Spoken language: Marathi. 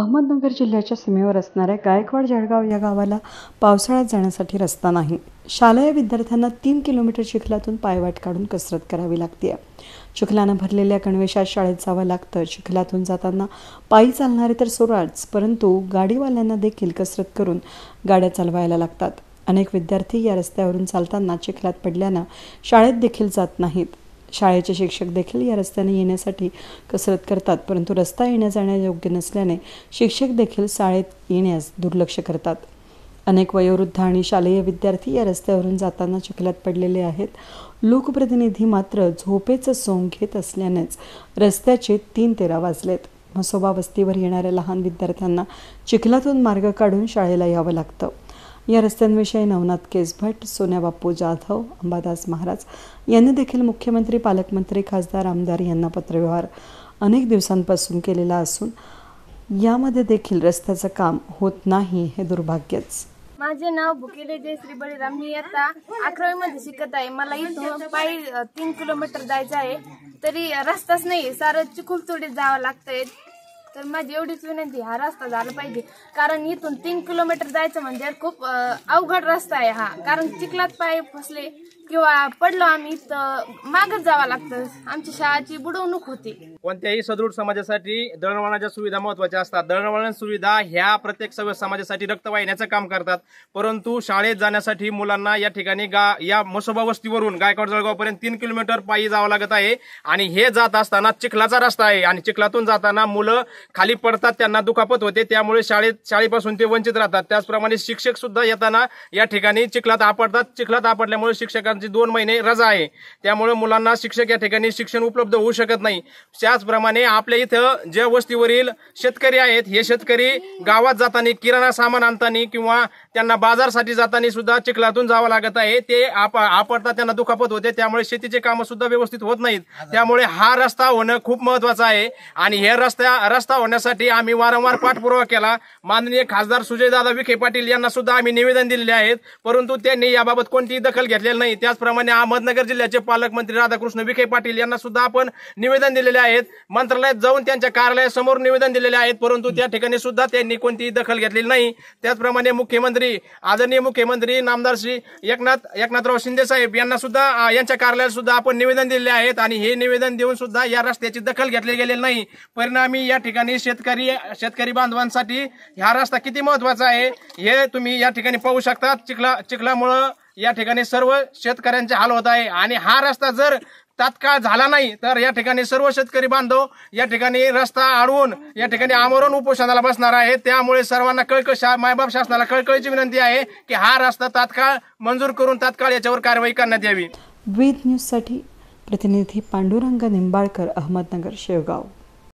अहमदनगर जिल्ह्याच्या सीमेवर असणाऱ्या गायकवाड जळगाव या गावाला पावसाळ्यात जाण्यासाठी रस्ता नाही शालेय विद्यार्थ्यांना तीन किलोमीटर चिखलातून पायवाट काढून कसरत करावी लागते चिखलानं भरलेल्या गणवेशात शाळेत जावं लागतं चिखलातून जाताना पायी चालणारे तर सोराच परंतु गाडीवाल्यांना देखील कसरत करून गाड्या चालवायला लागतात अनेक विद्यार्थी या रस्त्यावरून चालताना चिखलात पडल्यानं शाळेत देखील जात नाहीत शाळेचे शिक्षक देखील या रस्त्याने येण्यासाठी कसरत करतात परंतु रस्ता येण्या जाण्या योग्य नसल्याने शिक्षक देखील शाळेत येण्यास दुर्लक्ष करतात अनेक वयोवृद्ध आणि शालेय विद्यार्थी या रस्त्यावरून जाताना चिखलात पडलेले आहेत लोकप्रतिनिधी मात्र झोपेचं सोंग घेत असल्यानेच रस्त्याचे तीन तेरा वाजलेत मसोबा वस्तीवर येणाऱ्या लहान विद्यार्थ्यांना चिखलातून मार्ग काढून शाळेला यावं लागतं या रस्त्यांविषयी नवनाथ केसभट सोन्याबापू जाधव अंबादास महाराज यांनी देखील मुख्यमंत्री पालकमंत्री खासदार आमदार यांना पत्रव्यवहार अनेक दिवसांपासून केलेला असून यामध्ये देखील रस्त्याचं काम होत नाही हे दुर्भाग्यच माझे नाव भुकेले जयश्री बळीराम मी आता अकरावी मध्ये शिकत आहे मला इथून पायी तीन किलोमीटर जायचं आहे तरी रस्ताच नाही सारं चिखुलतोडीत जावं लागतंय तर माझी एवढीच विनंती हा रस्ता झाला पाहिजे कारण इथून तीन किलोमीटर जायचं म्हणजे खूप अवघड रस्ता आहे हा कारण चिखलात पाय फसले किंवा पडलो आम्ही तर मागच जावं लागतं आमची शाळाची बुडवणूक होते कोणत्याही सदृढ समाजासाठी दळणवळणाच्या सुविधा महत्वाच्या असतात दळणवळण सुविधा ह्या प्रत्येक सवय समाजासाठी रक्त काम करतात परंतु शाळेत जाण्यासाठी मुलांना या ठिकाणी गा या मसोबा वस्तीवरून गायकवाड जळगावपर्यंत तीन किलोमीटर पायी जावं लागत आहे आणि हे जात असताना चिखलाचा रस्ता आहे आणि चिखलातून जाताना मुलं खाली पडतात त्यांना दुखापत होते त्यामुळे शाळेत शाळेपासून ते वंचित राहतात त्याचप्रमाणे शिक्षक सुद्धा येताना या ठिकाणी चिखलात आपडतात चिखलात आपडल्यामुळे शिक्षकांना दोन महिने रजा आहे त्यामुळे मुलांना शिक्षक या ठिकाणी शिक्षण उपलब्ध होऊ शकत नाही त्याचप्रमाणे आपल्या इथं ज्या वस्तीवरील शेतकरी आहेत हे शेतकरी गावात जाताना किराणा सामान आणताना किंवा त्यांना बाजारसाठी जाताना सुद्धा चिखलातून जावं लागत आहे ते आपडता त्यांना दुखापत होते त्यामुळे शेतीचे काम सुद्धा व्यवस्थित होत नाहीत त्यामुळे हा रस्ता होणं खूप महत्वाचं आहे आणि हे रस्ता रस्ता होण्यासाठी आम्ही वारंवार पाठपुरावा केला माननीय खासदार सुजयदादा विखे पाटील यांना सुद्धा आम्ही निवेदन दिलेले आहेत परंतु त्यांनी याबाबत कोणतीही दखल घेतलेली नाही त्याचप्रमाणे अहमदनगर जिल्ह्याचे पालकमंत्री राधाकृष्ण विखे पाटील यांना सुद्धा आपण निवेदन दिलेले आहेत मंत्रालयात जाऊन त्यांच्या कार्यालयासमोर निवेदन दिलेले आहेत परंतु त्या ठिकाणी सुद्धा त्यांनी कोणतीही दखल घेतलेली नाही त्याचप्रमाणे मुख्यमंत्री आदरणीय मुख्यमंत्री नामदार श्री एकनाथ एकनाथराव शिंदे साहेब यांना सुद्धा यांच्या कार्यालयात सुद्धा आपण निवेदन दिलेले आहेत आणि हे निवेदन देऊन सुद्धा या रस्त्याची दखल घेतली गेलेली नाही परिणामी या ठिकाणी शेतकरी शेतकरी बांधवांसाठी हा रस्ता किती महत्वाचा आहे हे तुम्ही या ठिकाणी पाहू शकता चिखला चिखलामुळं या ठिकाणी सर्व शेतकऱ्यांचे हाल होत आहे आणि हा रस्ता जर तात्काळ झाला नाही तर या ठिकाणी सर्व शेतकरी बांधव या ठिकाणी रस्ता अडवून या ठिकाणी आमरण उपोषणाला बसणार आहे त्यामुळे सर्वांना कळकळ शा मायबाप शासनाला कळकळीची विनंती आहे की हा रस्ता तात्काळ मंजूर करून तात्काळ याच्यावर कारवाई करण्यात यावी वेद साठी प्रतिनिधी पांडुरंग निंबाळकर अहमदनगर शेवगाव